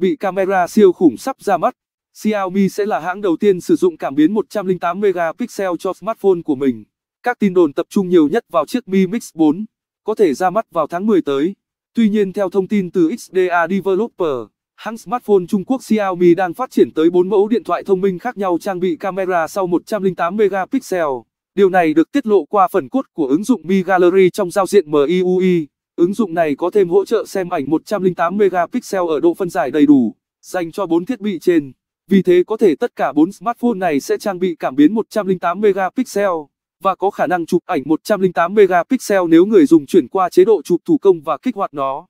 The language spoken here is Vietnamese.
bị camera siêu khủng sắp ra mắt. Xiaomi sẽ là hãng đầu tiên sử dụng cảm biến 108 megapixel cho smartphone của mình. Các tin đồn tập trung nhiều nhất vào chiếc Mi Mix 4, có thể ra mắt vào tháng 10 tới. Tuy nhiên theo thông tin từ XDA Developer, hãng smartphone Trung Quốc Xiaomi đang phát triển tới 4 mẫu điện thoại thông minh khác nhau trang bị camera sau 108 megapixel. Điều này được tiết lộ qua phần cốt của ứng dụng Mi Gallery trong giao diện MIUI. Ứng dụng này có thêm hỗ trợ xem ảnh 108 megapixel ở độ phân giải đầy đủ, dành cho 4 thiết bị trên. Vì thế có thể tất cả 4 smartphone này sẽ trang bị cảm biến 108 megapixel và có khả năng chụp ảnh 108 megapixel nếu người dùng chuyển qua chế độ chụp thủ công và kích hoạt nó.